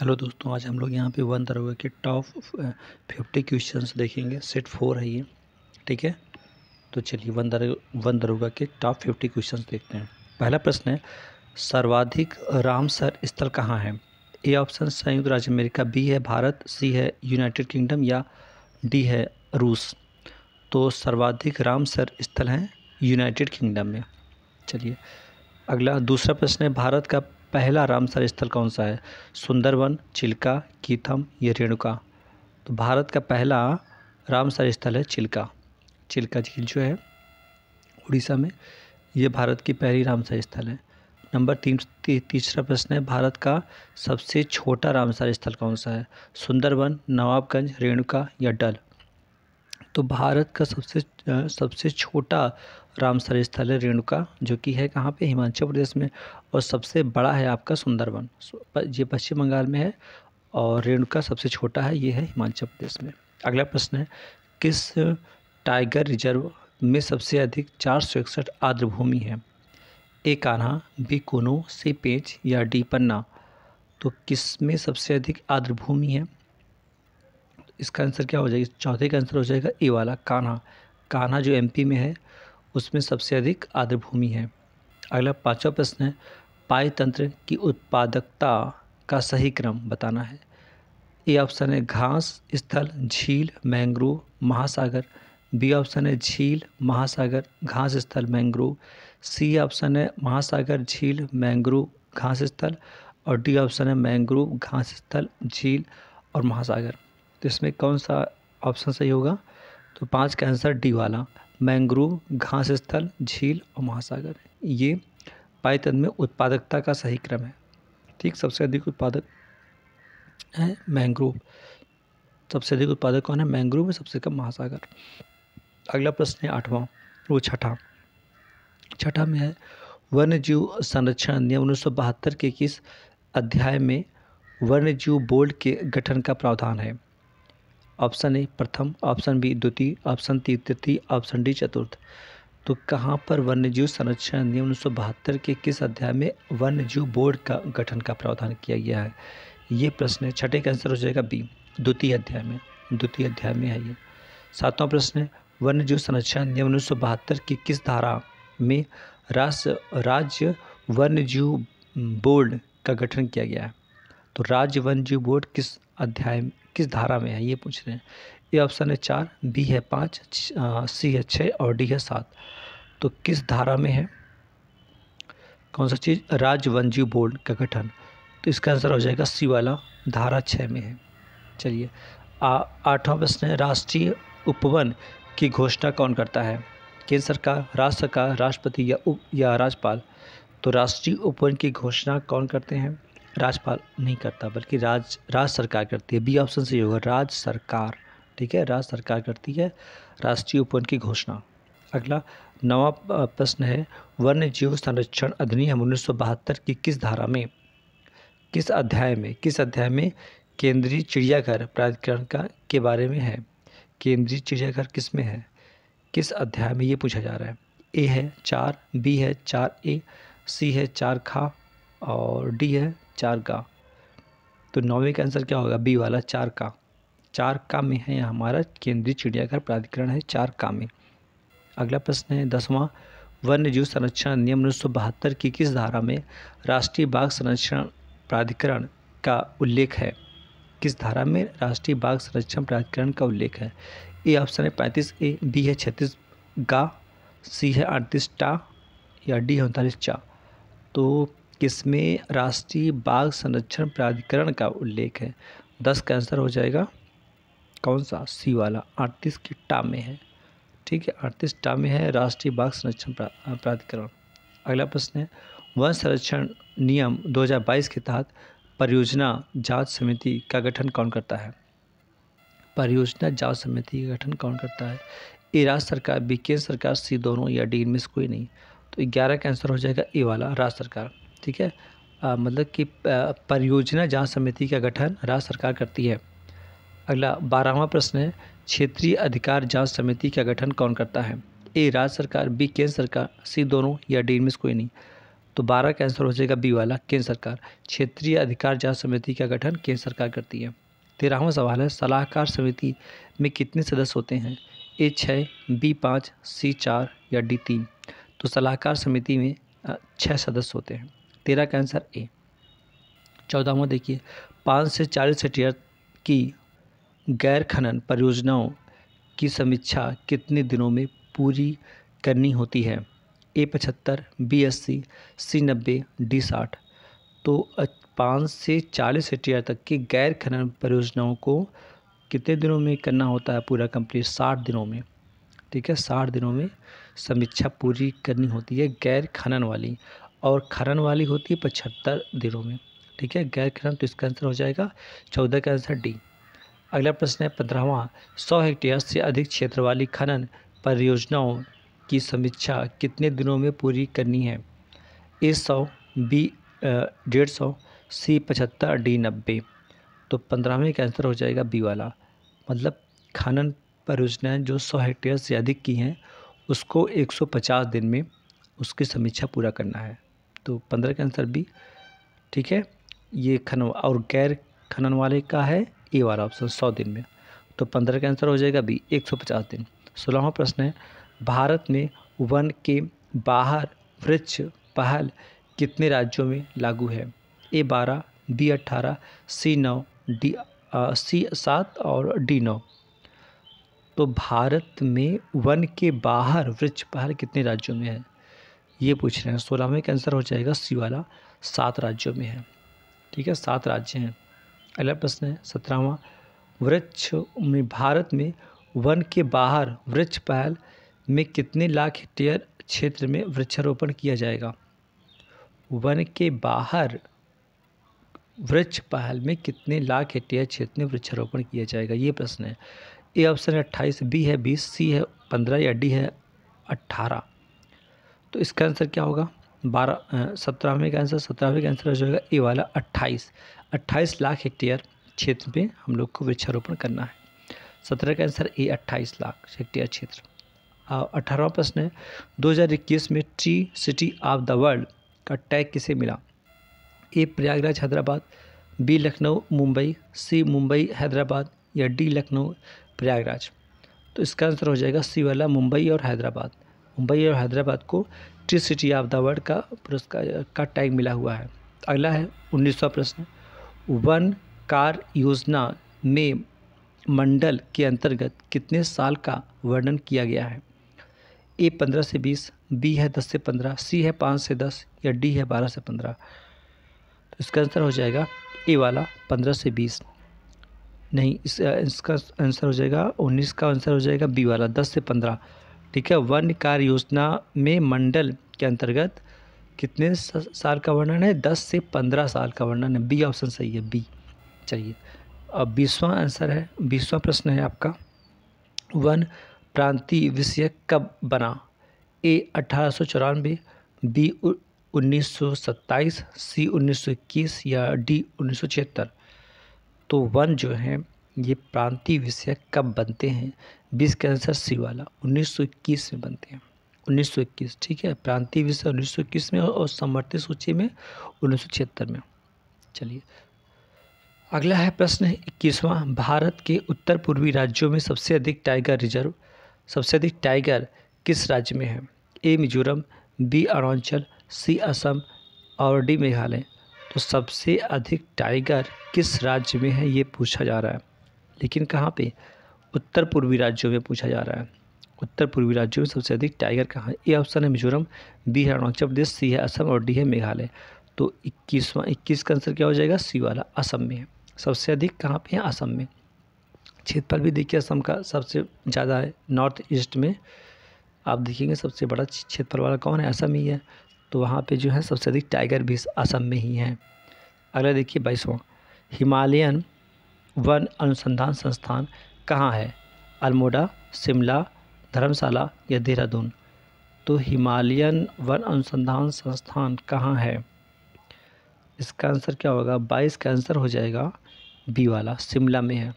Hello दोस्तों आज हम लोग यहाँ पे वन तरह के टॉप फिफ्टी क्वेश्चंस देखेंगे सेट फोर है ये ठीक है तो चलिए वन दर वन दरोगा के टॉप फिफ्टी क्वेश्चंस देखते हैं पहला प्रश्न है सर्वाधिक रामसर स्थल कहाँ है ए ऑप्शन संयुक्त राज्य अमेरिका बी है भारत सी है यूनाइटेड किंगडम या डी है रूस तो सर्वाधिक रामसर स्थल हैं यूनाइटेड किंगडम में चलिए अगला दूसरा प्रश्न है भारत का पहला रामसर स्थल कौन सा है सुंदरवन चिल्का कीथम या रेणुका तो भारत का पहला रामसर स्थल है चिल्का चिल्का झील जो है उड़ीसा में ये भारत की पहली रामसर स्थल है नंबर तीन ती, तीसरा प्रश्न है भारत का सबसे छोटा रामसर स्थल कौन सा है सुंदरवन नवाबगंज रेणुका या डल तो भारत का सबसे सबसे छोटा रामसर स्थल है रेणुका जो कि है कहाँ पे हिमाचल प्रदेश में और सबसे बड़ा है आपका सुंदरवन ये पश्चिम बंगाल में है और रेणुका सबसे छोटा है ये है हिमाचल प्रदेश में अगला प्रश्न है किस टाइगर रिजर्व में सबसे अधिक चार सौ इकसठ आर्द्र भूमि है ए कान्हा बी कोनो सी पेंच या डी पन्ना तो किस में सबसे अधिक आर्द्र भूमि है इसका आंसर क्या हो जाएगा चौथे का आंसर हो जाएगा ए वाला कान्हा कान्हा जो एमपी में है उसमें सबसे अधिक आर्द्र भूमि है अगला पाँचवा प्रश्न है पाई तंत्र की उत्पादकता का सही क्रम बताना है ए ऑप्शन है घास स्थल झील मैंग्रोव महासागर बी ऑप्शन है झील महासागर घास स्थल मैंग्रोव सी ऑप्शन है महासागर झील मैंग्रोव घास स्थल और डी ऑप्शन है मैंग्रोव घास स्थल झील और महासागर तो इसमें कौन सा ऑप्शन सही होगा तो पाँच का आंसर डी वाला मैंग्रोव घास स्थल झील और महासागर ये ये पायतन में उत्पादकता का सही क्रम है ठीक सबसे अधिक उत्पादक है मैंग्रोव सबसे अधिक उत्पादक कौन है मैंग्रोव में सबसे कम महासागर अगला प्रश्न है आठवां वो छठा छठा में है वन्य जीव संरक्षण अधिनियम उन्नीस के किस अध्याय में वन्य जीव बोर्ड के गठन का प्रावधान है ऑप्शन ए प्रथम ऑप्शन बी द्वितीय ऑप्शन ती तृतीय ऑप्शन डी चतुर्थ तो कहाँ पर वन्यजीव संरक्षण अधिनियम उन्नीस के किस अध्याय में वन्यजीव बोर्ड का गठन का प्रावधान किया गया है ये प्रश्न है छठे का आंसर हो जाएगा बी द्वितीय अध्याय में द्वितीय अध्याय में है ये सातवां प्रश्न है वन्यजीव संरक्षण अधिनियम उन्नीस की किस धारा में राष्ट्र राज्य वन्यजीव बोर्ड का गठन किया गया है तो राज्य वन जीव बोर्ड किस अध्याय किस धारा में है ये पूछ रहे हैं ये ऑप्शन है चार बी है पाँच सी है छः और डी है सात तो किस धारा में है कौन सा चीज़ राज्य वन जीव बोर्ड का गठन तो इसका आंसर हो जाएगा सी वाला धारा छः में है चलिए आठवां प्रश्न है राष्ट्रीय उपवन की घोषणा कौन करता है केंद्र सरकार राज्य सरकार राष्ट्रपति या उप या राज्यपाल तो राष्ट्रीय उपवन की घोषणा कौन करते हैं राजपाल नहीं करता बल्कि राज राज्य सरकार करती है बी ऑप्शन से होगा राज्य सरकार ठीक है राज्य सरकार करती है राष्ट्रीय उपवन की घोषणा अगला नवा प्रश्न है वन्य जीव संरक्षण अधिनियम उन्नीस की किस धारा में किस अध्याय में किस अध्याय में केंद्रीय चिड़ियाघर प्राधिकरण का के बारे में है केंद्रीय चिड़ियाघर किस में है किस अध्याय में ये पूछा जा रहा है ए है चार बी है चार ए सी है चार खा और डी है चार का तो नौवे का आंसर क्या होगा बी वाला चार का चार का में है हमारा केंद्रीय चिड़ियाघर प्राधिकरण है चार का में अगला प्रश्न है दसवां वन्य जीव संरक्षण नियम उन्नीस सौ बहत्तर की किस धारा में राष्ट्रीय बाघ संरक्षण प्राधिकरण का उल्लेख है किस धारा में राष्ट्रीय बाघ संरक्षण प्राधिकरण का उल्लेख है ए ऑप्शन है पैंतीस ए बी है छत्तीस गा सी है अड़तीस टा या डी है उनतालीस चा तो किसमें राष्ट्रीय बाघ संरक्षण प्राधिकरण का उल्लेख है दस का आंसर हो जाएगा कौन सा सी वाला अड़तीस की टा में है ठीक है अड़तीस टा में है राष्ट्रीय बाघ संरक्षण प्राधिकरण अगला प्रश्न है वन संरक्षण नियम 2022 के तहत परियोजना जांच समिति का गठन कौन करता है परियोजना जांच समिति का गठन कौन करता है ए राज्य सरकार बी केंद्र सरकार सी दोनों या डी इनमें से कोई नहीं तो ग्यारह का आंसर हो जाएगा ए वाला राज्य सरकार ठीक है आ, मतलब कि परियोजना जांच समिति का गठन राज्य सरकार करती है अगला बारहवा प्रश्न है क्षेत्रीय अधिकार जांच समिति का गठन कौन करता है ए राज्य सरकार बी केंद्र सरकार सी दोनों या डी में कोई नहीं तो बारह का आंसर हो जाएगा बी वाला केंद्र सरकार क्षेत्रीय अधिकार जांच समिति का गठन केंद्र सरकार करती है तेरहवा सवाल है सलाहकार समिति में कितने सदस्य होते हैं ए छः बी पाँच सी चार या डी तीन तो सलाहकार समिति में छः सदस्य होते हैं तेरह का आंसर ए चौदहवा देखिए पाँच से चालीस हेक्टेयर की गैर खनन परियोजनाओं की समीक्षा कितने दिनों में पूरी करनी होती है ए पचहत्तर बी अस्सी सी नब्बे डी साठ तो पाँच से चालीस हेक्टेयर तक की गैर खनन परियोजनाओं को कितने दिनों में करना होता है पूरा कंप्लीट साठ दिनों में ठीक है साठ दिनों में समीक्षा पूरी करनी होती है गैर खनन वाली और खरन वाली होती है पचहत्तर दिनों में ठीक है गैर खरन तो इसका आंसर हो जाएगा चौदह का आंसर डी अगला प्रश्न है पंद्रहवा सौ हेक्टेयर से अधिक क्षेत्र वाली खनन परियोजनाओं की समीक्षा कितने दिनों में पूरी करनी है ए सौ बी डेढ़ सौ सी पचहत्तर डी नब्बे तो पंद्रहवें का आंसर हो जाएगा बी वाला मतलब खनन परियोजनाएं जो सौ हेक्टेयर से अधिक की हैं उसको एक सौ पचास दिन में उसकी समीक्षा पूरा करना है तो पंद्रह का आंसर बी ठीक है ये खन और गैर खनन वाले का है ए वाला ऑप्शन सौ दिन में तो पंद्रह का आंसर हो जाएगा बी एक सौ पचास दिन सोलहवा प्रश्न है भारत में वन के बाहर वृक्ष पहल कितने राज्यों में लागू है ए बारह बी अट्ठारह सी नौ डी सी सात और डी नौ तो भारत में वन के बाहर वृक्ष पहल कितने राज्यों में है ये पूछ रहे हैं सोलहवें का आंसर हो जाएगा सी वाला सात राज्यों में है ठीक है सात राज्य हैं अगला प्रश्न है सत्रहवा वृक्ष भारत में वन के बाहर वृक्ष पहल में कितने लाख हेक्टेयर क्षेत्र में वृक्षारोपण किया जाएगा वन के बाहर वृक्ष पहल में कितने लाख हेक्टेयर क्षेत्र में वृक्षारोपण किया जाएगा ये प्रश्न है ए ऑप्शन है अट्ठाईस बी है बीस सी है पंद्रह या डी है अट्ठारह तो इसका आंसर क्या होगा बारह सत्रहवें का आंसर सत्रहवें का आंसर हो जाएगा ए वाला अट्ठाईस अट्ठाईस लाख हेक्टेयर क्षेत्र में हम लोग को वृक्षारोपण करना है सत्रह का आंसर ए अट्ठाईस लाख हेक्टेयर क्षेत्र अठारहवा प्रश्न है इक्कीस में tree city of the world का टैग किसे मिला A Prayagraj Hyderabad B Lucknow Mumbai C Mumbai Hyderabad या डी लखनऊ प्रयागराज तो इसका आंसर हो जाएगा सी वाला मुंबई और हैदराबाद मुंबई और हैदराबाद को tree city of the world का पुरस्कार का टैग मिला हुआ है अगला है उन्नीसवा प्रश्न वन कार योजना में मंडल के अंतर्गत कितने साल का वर्णन किया गया है ए पंद्रह से बीस बी है दस से पंद्रह सी है पाँच से दस या डी है बारह से पंद्रह तो इसका आंसर हो जाएगा ए वाला पंद्रह से बीस नहीं इस इसका आंसर हो जाएगा उन्नीस का आंसर हो जाएगा बी वाला दस से पंद्रह ठीक है वन कार्य योजना में मंडल के अंतर्गत कितने साल का वर्णन है दस से पंद्रह साल का वर्णन है बी ऑप्शन सही है बी चाहिए अब बीसवा आंसर है बीसवा प्रश्न है आपका वन प्रांतीय विषय कब बना ए अठारह सौ चौरानवे बी उन्नीस सौ सत्ताईस सी उन्नीस सौ इक्कीस या डी उन्नीस सौ छिहत्तर तो वन जो है ये प्रांतीय विषय कब बनते हैं बीस के आंसर सी वाला 1921 में बनते हैं 1921 ठीक है प्रांतीय विषय 1921 में और समर्थित सूची में छिहत्तर में चलिए अगला है प्रश्न इक्कीसवां भारत के उत्तर पूर्वी राज्यों में सबसे अधिक टाइगर रिजर्व सबसे अधिक टाइगर किस राज्य में है A Mizoram B Arunachal C Assam और डी मेघालय तो सबसे अधिक टाइगर किस राज्य में है ये पूछा जा रहा है लेकिन कहाँ पे उत्तर पूर्वी राज्यों में पूछा जा रहा है उत्तर पूर्वी राज्यों में सबसे अधिक टाइगर कहाँ ए ऑप्शन है मिजोरम बी है अरुणाचल प्रदेश सी है असम और डी है मेघालय तो इक्कीसवां इक्कीस का आंसर क्या हो जाएगा सी वाला असम में है सबसे अधिक कहाँ पर है असम में क्षेत्रफल भी देखिए असम का सबसे ज़्यादा है नॉर्थ ईस्ट में आप देखेंगे सबसे बड़ा क्षेत्रफल वाला कौन है असम ही है तो वहाँ पे जो है सबसे अधिक टाइगर भी असम में ही हैं अगला देखिए बाईसवां हिमालयन वन अनुसंधान संस्थान कहाँ है अल्मोड़ा शिमला धर्मशाला या देहरादून तो हिमालयन वन अनुसंधान संस्थान कहाँ है इसका आंसर क्या होगा बाईस का आंसर हो जाएगा बी वाला शिमला में है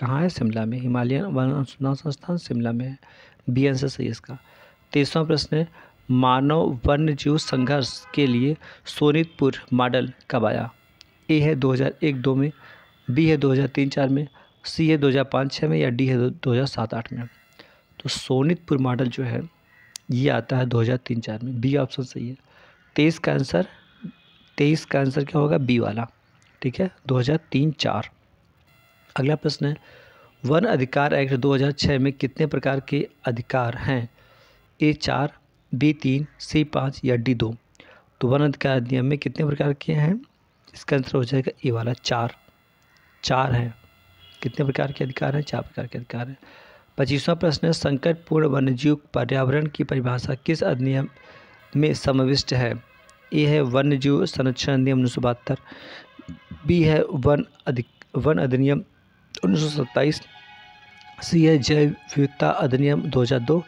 कहाँ है शिमला में हिमालयन वन अनुसंधान संस्थान शिमला में है बी आंसर सही इसका तीसरा प्रश्न है मानव वन्य जीव संघर्ष के लिए सोनितपुर मॉडल कब आया ए है 2001 हज़ार में बी है दो हज़ार तीन चार में सी है दो हज़ार पाँच छः में या डी है दो हज़ार सात आठ में तो सोनितपुर मॉडल जो है ये आता है दो हज़ार तीन चार में बी ऑप्शन सही है तेईस का आंसर तेईस का आंसर क्या होगा बी वाला ठीक है दो हज़ार तीन चार अगला प्रश्न है वन अधिकार एक्ट दो हज़ार छः में कितने प्रकार के अधिकार हैं ए चार बी तीन सी पाँच या डी दो तो वन अधिकार अधिनियम में कितने प्रकार के हैं इसका आंसर हो जाएगा ए वाला चार चार हैं कितने प्रकार के अधिकार हैं चार प्रकार के अधिकार हैं पच्चीसवा प्रश्न है संकट पूर्ण वन्यजीव पर्यावरण की परिभाषा किस अधिनियम में समाविष्ट है ए है वन्यजीव संरक्षण अधिनियम उन्नीस सौ बहत्तर बी है वन अधिक वन अधिनियम उन्नीस सौ सत्ताईस सी है जैव विविधता अधिनियम 2002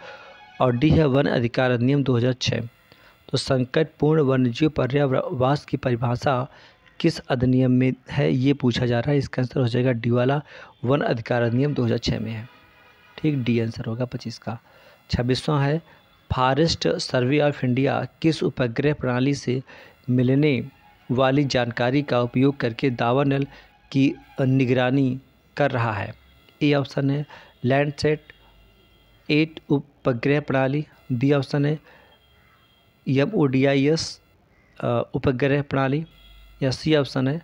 और डी है वन अधिकार अधिनियम 2006 तो संकटपूर्ण वन्यजीव पर्यावरणवास की परिभाषा किस अधिनियम में है ये पूछा जा रहा है इसका आंसर हो जाएगा डी वाला वन अधिकार अधिनियम 2006 में है ठीक डी आंसर होगा पच्चीस का छब्बीसवा है फॉरेस्ट सर्वे ऑफ इंडिया किस उपग्रह प्रणाली से मिलने वाली जानकारी का उपयोग करके दावानल की निगरानी कर रहा है ए ऑप्शन है लैंड सेट एट उपग्रह प्रणाली बी ऑप्शन है M O D I S उपग्रह प्रणाली या सी ऑप्शन है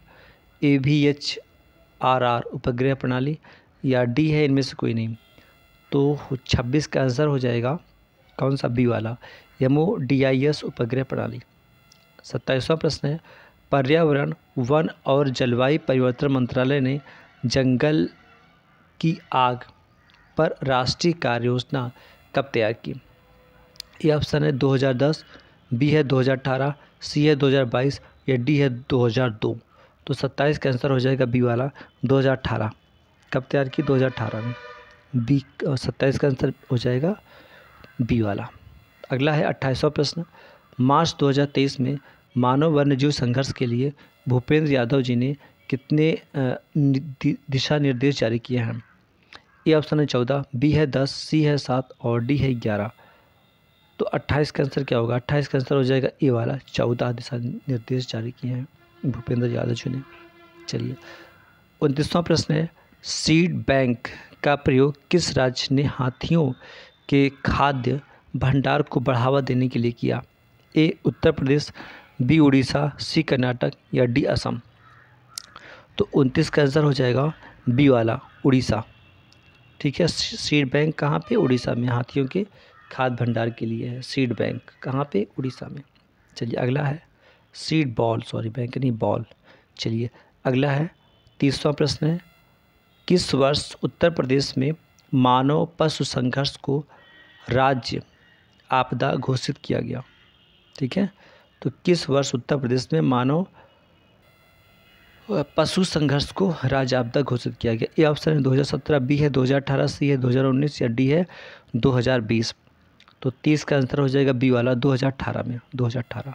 A V H R R उपग्रह प्रणाली या डी है इनमें से कोई नहीं तो 26 का आंसर हो जाएगा कौन सा बी वाला M O D I S उपग्रह प्रणाली सत्ताईसवां प्रश्न है पर्यावरण वन और जलवायु परिवर्तन मंत्रालय ने जंगल की आग पर राष्ट्रीय कार्य योजना कब तैयार की ये ऑप्शन है 2010 बी है 2018 सी है 2022 ये डी है 2002 तो 27 का आंसर हो जाएगा बी वाला 2018 कब तैयार की 2018 में बी और सत्ताईस का आंसर हो जाएगा बी वाला अगला है अट्ठाईसवा प्रश्न मार्च 2023 में मानव वन्यजीव संघर्ष के लिए भूपेंद्र यादव जी ने कितने दिशा निर्देश जारी किए हैं ए ऑप्शन है चौदह बी है दस सी है सात और डी है ग्यारह तो 28 का आंसर क्या होगा 28 का आंसर हो जाएगा ए वाला चौदह दिशा निर्देश जारी किए हैं भूपेंद्र यादव जी ने चलिए उनतीसवां प्रश्न है सीड बैंक का प्रयोग किस राज्य ने हाथियों के खाद्य भंडार को बढ़ावा देने के लिए किया A Uttar Pradesh B Orissa C Karnataka या डी असम तो उनतीस का आंसर हो जाएगा बी वाला उड़ीसा ठीक है सीड बैंक कहाँ पे उड़ीसा में हाथियों के खाद भंडार के लिए है सीड बैंक कहाँ पे उड़ीसा में चलिए अगला है सीड बॉल सॉरी बैंक नहीं बॉल चलिए अगला है तीसवा प्रश्न है किस वर्ष उत्तर प्रदेश में मानव पशु संघर्ष को राज्य आपदा घोषित किया गया ठीक है तो किस वर्ष उत्तर प्रदेश में मानव पशु संघर्ष को राज्य आपदा घोषित किया गया ये ऑप्शन है 2017 बी है 2018 सी है 2019 या डी है 2020 तो तीस का आंसर हो जाएगा बी वाला 2018 में 2018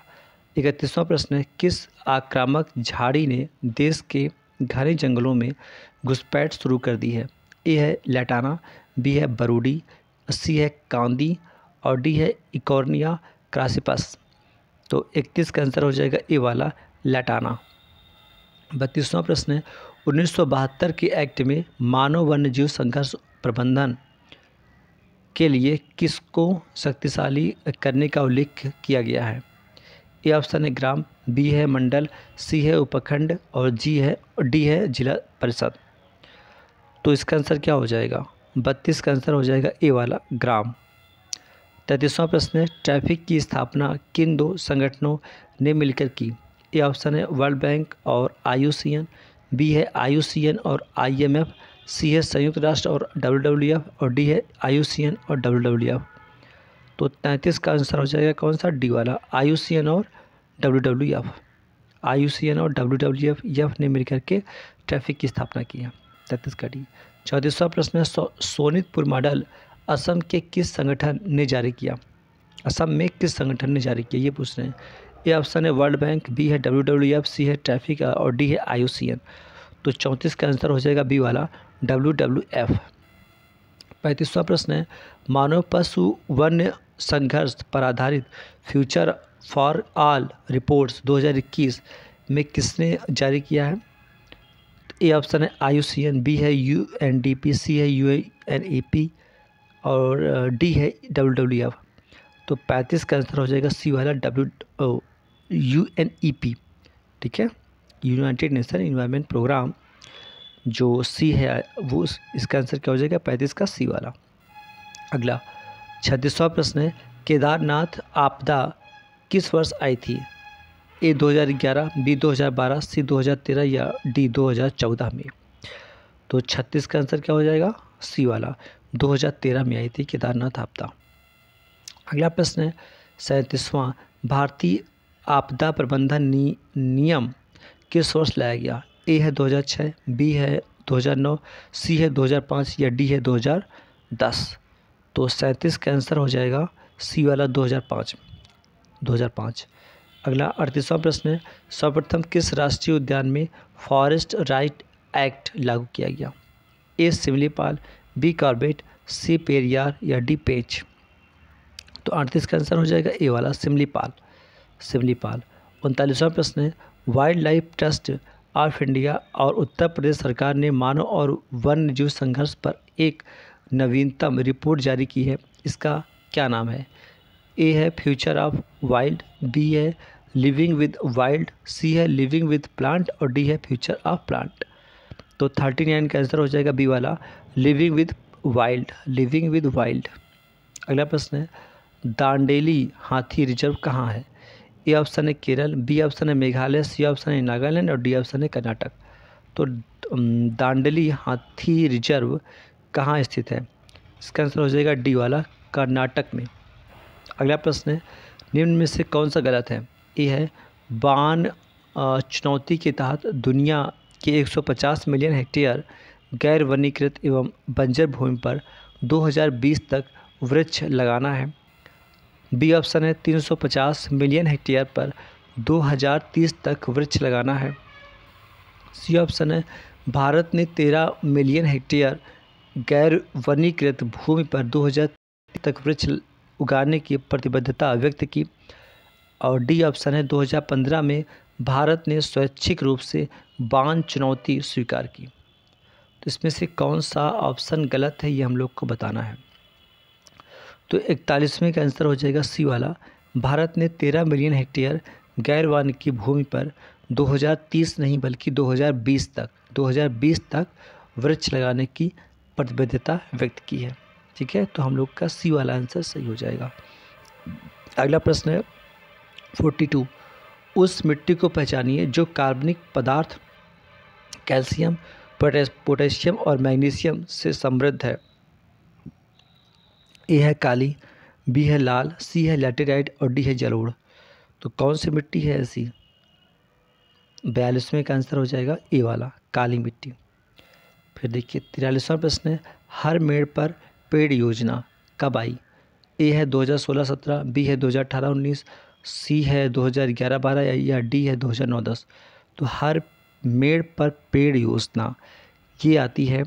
इकतीसवां प्रश्न है किस आक्रामक झाड़ी ने देश के घने जंगलों में घुसपैठ शुरू कर दी है ए है लेटाना बी है बरूडी सी है कांदी और डी है इकोर्निया क्रासिपस तो इकतीस का आंसर हो जाएगा ए वाला लेटाना बत्तीसवां प्रश्न है उन्नीस के एक्ट में मानव वन्यजीव संघर्ष प्रबंधन के लिए किसको शक्तिशाली करने का उल्लेख किया गया है ए ऑप्शन है ग्राम बी है मंडल सी है उपखंड और जी है डी है जिला परिषद तो इसका आंसर क्या हो जाएगा बत्तीस का आंसर हो जाएगा ए वाला ग्राम तैंतीसवां प्रश्न है ट्रैफिक की स्थापना किन दो संगठनों ने मिलकर की ए ऑप्शन है वर्ल्ड बैंक और आई बी है आई और आई सी है संयुक्त राष्ट्र और डब्ल्यू डब्ल्यू एफ और डी है आई और डब्ल्यू डब्ल्यू एफ तो तैंतीस का आंसर हो जाएगा कौन सा डी वाला आई और डब्ल्यू डब्ल्यू एफ आई और डब्ल्यू डब्ल्यू एफ एफ ने मिलकर के ट्रैफिक की स्थापना की है तैंतीस का डी चौंतीसवा प्रश्न है सो, सोनितपुर मॉडल असम के किस संगठन ने जारी किया असम में किस संगठन ने जारी किया ये पूछ रहे हैं ए ऑप्शन है वर्ल्ड बैंक बी है डब्ल्यू डब्ल्यू एफ सी है ट्रैफिक और डी है आई तो चौंतीस का आंसर हो जाएगा बी वाला डब्ल्यू डब्ल्यू एफ पैंतीसवा प्रश्न है मानव पशु वन्य संघर्ष पर आधारित फ्यूचर फॉर ऑल रिपोर्ट्स 2021 में किसने जारी किया है तो ए ऑप्शन है आई सी एन बी है U N D P C है यू एन ई पी और डी है डब्ल्यू डब्ल्यू एफ तो पैंतीस का आंसर हो जाएगा सी वाला W U N E P ठीक है यूनाइटेड नेशन इन्वायरमेंट प्रोग्राम जो सी है वो इसका आंसर क्या हो जाएगा पैंतीस का सी वाला अगला छत्तीसवा प्रश्न है केदारनाथ आपदा किस वर्ष आई थी ए 2011 बी 2012 सी 2013 या डी 2014 में तो छत्तीस का आंसर क्या हो जाएगा सी वाला 2013 में आई थी केदारनाथ आपदा अगला प्रश्न है सैंतीसवां भारतीय आपदा प्रबंधन नियम के सोर्स लाया गया ए है 2006, बी है 2009, सी है 2005 या डी है 2010 तो सैंतीस का आंसर हो जाएगा सी वाला 2005 2005 अगला अड़तीसवां प्रश्न है सर्वप्रथम किस राष्ट्रीय उद्यान में फॉरेस्ट राइट एक्ट लागू किया गया A Simlipal B Corbett C Periyar या डी पेच तो अड़तीस का आंसर हो जाएगा ए वाला सिमलीपाल सिमलीपाल उनतालीसवां प्रश्न है Wildlife Trust of India और उत्तर प्रदेश सरकार ने मानव और वन्य जीव संघर्ष पर एक नवीनतम रिपोर्ट जारी की है इसका क्या नाम है ए है फ्यूचर ऑफ वाइल्ड बी है लिविंग विद वाइल्ड सी है लिविंग विद प्लांट और डी है फ्यूचर ऑफ प्लांट तो थर्टी नाइन का आंसर हो जाएगा बी वाला living with wild living with wild अगला प्रश्न है दांडेली हाथी रिजर्व कहाँ है ए ऑप्शन है केरल बी ऑप्शन है मेघालय सी ऑप्शन है नागालैंड और डी ऑप्शन है कर्नाटक तो दांडली हाथी रिजर्व कहाँ स्थित है इसका आंसर हो जाएगा डी वाला कर्नाटक में अगला प्रश्न है निम्न में से कौन सा गलत है ये है बान चुनौती के तहत दुनिया के 150 मिलियन हेक्टेयर गैर वनीकृत एवं बंजर भूमि पर 2020 तक वृक्ष लगाना है बी ऑप्शन है 350 मिलियन हेक्टेयर पर 2030 तक वृक्ष लगाना है सी ऑप्शन है भारत ने 13 मिलियन हेक्टेयर गैर वनीकृत भूमि पर 2030 तक वृक्ष उगाने की प्रतिबद्धता व्यक्त की और डी ऑप्शन है 2015 में भारत ने स्वैच्छिक रूप से बांध चुनौती स्वीकार की तो इसमें से कौन सा ऑप्शन गलत है ये हम लोग को बताना है तो इकतालीसवें का आंसर हो जाएगा सी वाला भारत ने तेरह मिलियन हेक्टेयर गैर वानिकी भूमि पर 2030 नहीं बल्कि 2020 तक 2020 तक वृक्ष लगाने की प्रतिबद्धता व्यक्त की है ठीक है तो हम लोग का सी वाला आंसर सही हो जाएगा अगला प्रश्न है फोर्टी टू उस मिट्टी को पहचानिए जो कार्बनिक पदार्थ कैल्शियम पोटेशियम और मैग्नीशियम से समृद्ध है ए है काली बी है लाल सी है लेटेराइट और डी है जलोड़ तो कौन सी मिट्टी है ऐसी बयालीसवें का आंसर हो जाएगा ए वाला काली मिट्टी फिर देखिए तिरालीसवां प्रश्न है हर मेड़ पर पेड़ योजना कब आई ए है 2016-17 बी है 2018-19 सी है 2011-12 या डी है 2009-10 तो हर मेड़ पर पेड़ योजना ये आती है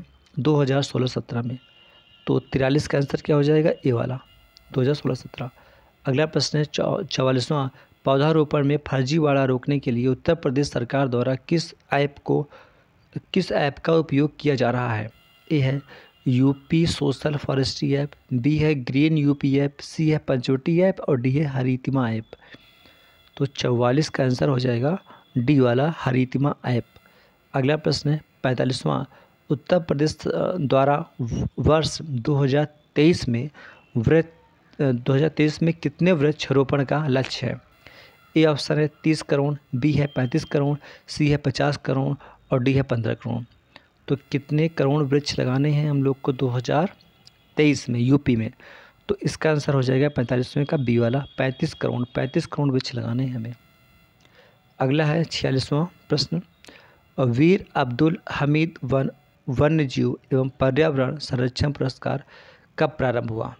2016-17 में तो तिरालीस का आंसर क्या हो जाएगा ए वाला दो हज़ार सोलह सत्रह अगला प्रश्न है चवालीसवां पौधारोपण में फर्जीवाड़ा रोकने के लिए उत्तर प्रदेश सरकार द्वारा किस ऐप को किस ऐप का उपयोग किया जा रहा है ए है UP social forestry app B है ग्रीन यूपी ऐप सी है पंचोटी ऐप और डी है हरितिमा ऐप तो चौवालीस का आंसर हो जाएगा डी वाला हरितिमा ऐप अगला प्रश्न है पैंतालीसवां उत्तर प्रदेश द्वारा वर्ष 2023 में वृक्ष 2023 में कितने वृक्षारोपण का लक्ष्य है ए ऑप्शन है तीस करोड़ बी है पैंतीस करोड़ सी है पचास करोड़ और डी है पंद्रह करोड़ तो कितने करोड़ वृक्ष लगाने हैं हम लोग को 2023 में यूपी में तो इसका आंसर हो जाएगा पैंतालीसवें का बी वाला पैंतीस करोड़ पैंतीस करोड़ वृक्ष लगाने हैं हमें अगला है छियालीसवां प्रश्न वीर अब्दुल हमीद वन वन्य जीव एवं पर्यावरण संरक्षण पुरस्कार कब प्रारंभ हुआ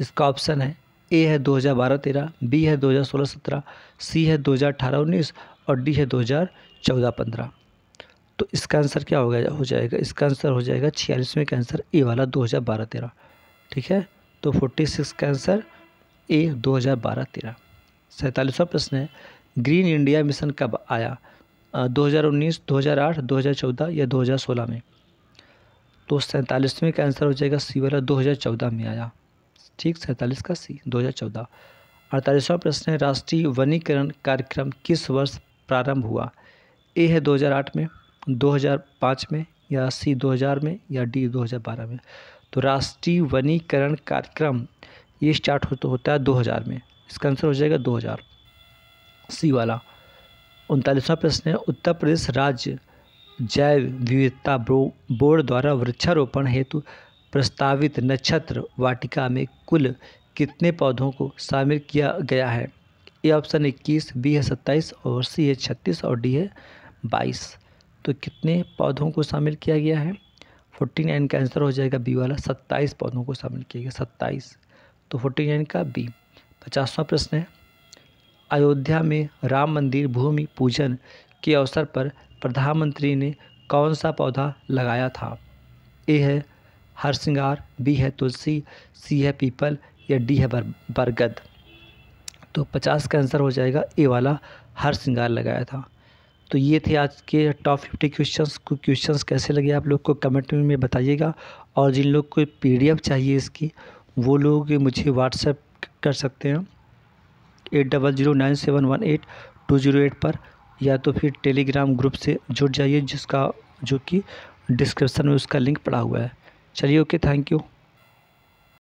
इसका ऑप्शन है ए है 2012 तेरह बी है 2016-17, सी है 2018-19 और डी है 2014-15। तो इसका आंसर क्या हो गया हो जाएगा इसका आंसर हो जाएगा छियालीसवें का आंसर ए वाला 2012 तेरह ठीक है तो 46 का आंसर ए 2012 तेरह सैंतालीसवा प्रश्न है ग्रीन इंडिया मिशन कब आया 2019, 2008, 2014 या 2016 में तो सैंतालीसवें का आंसर हो जाएगा सी वाला 2014 में आया ठीक सैंतालीस का सी 2014 अड़तालीसवां प्रश्न है राष्ट्रीय वनीकरण कार्यक्रम किस वर्ष प्रारंभ हुआ ए है 2008 में 2005 में या सी 2000 में या डी 2012 में तो राष्ट्रीय वनीकरण कार्यक्रम ये स्टार्ट हो, तो होता है 2000 में इसका आंसर हो जाएगा 2000 सी वाला उनतालीसवां प्रश्न है उत्तर प्रदेश राज्य जैव विविधता बोर्ड द्वारा वृक्षारोपण हेतु प्रस्तावित नक्षत्र वाटिका में कुल कितने पौधों को शामिल किया गया है ए ऑप्शन इक्कीस बी है सत्ताईस और सी है छत्तीस और डी है बाईस तो कितने पौधों को शामिल किया गया है फोर्टी नाइन का आंसर हो जाएगा बी वाला सत्ताईस पौधों को शामिल किया गया सत्ताईस तो फोर्टी नाइन का बी पचासवा प्रश्न है अयोध्या में राम मंदिर भूमि पूजन के अवसर पर प्रधानमंत्री ने कौन सा पौधा लगाया था ए है हर श्रृंगार बी है तुलसी सी है पीपल या डी है बर, बरगद तो पचास का आंसर हो जाएगा ए वाला हर श्रृंगार लगाया था तो ये थे आज के टॉप फिफ्टी क्वेश्चंस को क्वेश्चंस कैसे लगे आप लोग को कमेंट में बताइएगा और जिन लोग को पीडीएफ चाहिए इसकी वो लोग मुझे व्हाट्सएप कर सकते हैं eight double zero nine seven one eight two zero eight पर या तो फिर टेलीग्राम ग्रुप से जुड़ जाइए जिसका जो कि डिस्क्रिप्शन में उसका लिंक पड़ा हुआ है चलिए ओके थैंक यू